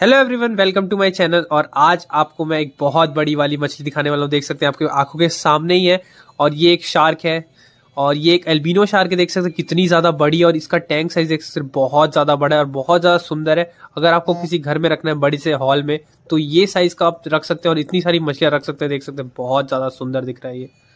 Hello everyone welcome to my channel और आज आपको मैं एक बहुत बड़ी वाली मछली दिखाने वाला हूँ देख सकते हैं आपके आंखों के सामने ही है और ये एक शार्क है और ये एक एल्बिनो शार्क है देख सकते हैं कितनी ज़्यादा बड़ी है और इसका टैंक साइज देख सकते बहुत ज़्यादा बड़ा है और बहुत ज़्यादा सुंदर है अगर आपको हाँ। किसी घर में रखना है बड़ी से हॉल में तो ये साइज़ का आप रख सकते हैं और इतनी सारी मछलियाँ रख सकते हैं देख सकते हैं बहुत ज़्यादा सुंदर दिख रहा है ये